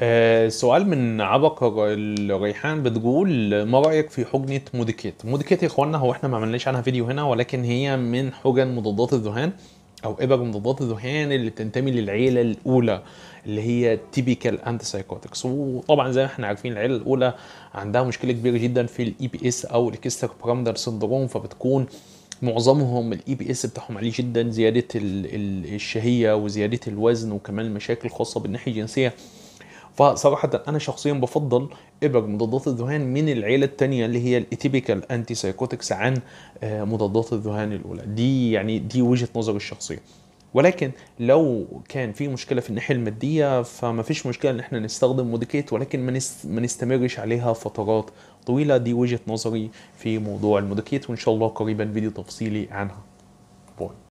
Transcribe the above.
آه سؤال من عبق الريحان بتقول ما رايك في حجنه موديكيت؟ موديكيت يا اخوانا هو احنا ما عملناش عنها فيديو هنا ولكن هي من حجن مضادات الذهان او ابر مضادات الذهان اللي بتنتمي للعيله الاولى اللي هي تيبيكال انتي سايكوتكس وطبعا زي ما احنا عارفين العيله الاولى عندها مشكله كبيره جدا في الاي بي e اس او الكستر برامدر سندروم فبتكون معظمهم الاي بي e اس بتاعهم عالي جدا زياده الشهيه وزياده الوزن وكمان المشاكل الخاصه بالناحيه الجنسيه فصراحه انا شخصيا بفضل ابر مضادات الذهان من العيله الثانيه اللي هي الاتيبيكال انتي سايكوتكس عن آه، مضادات الذهان الاولى دي يعني دي وجهه نظري الشخصيه ولكن لو كان في مشكله في الناحيه الماديه فما فيش مشكله ان احنا نستخدم موديكيت ولكن ما نستمرش عليها فترات طويله دي وجهه نظري في موضوع الموديكيت وان شاء الله قريبا فيديو تفصيلي عنها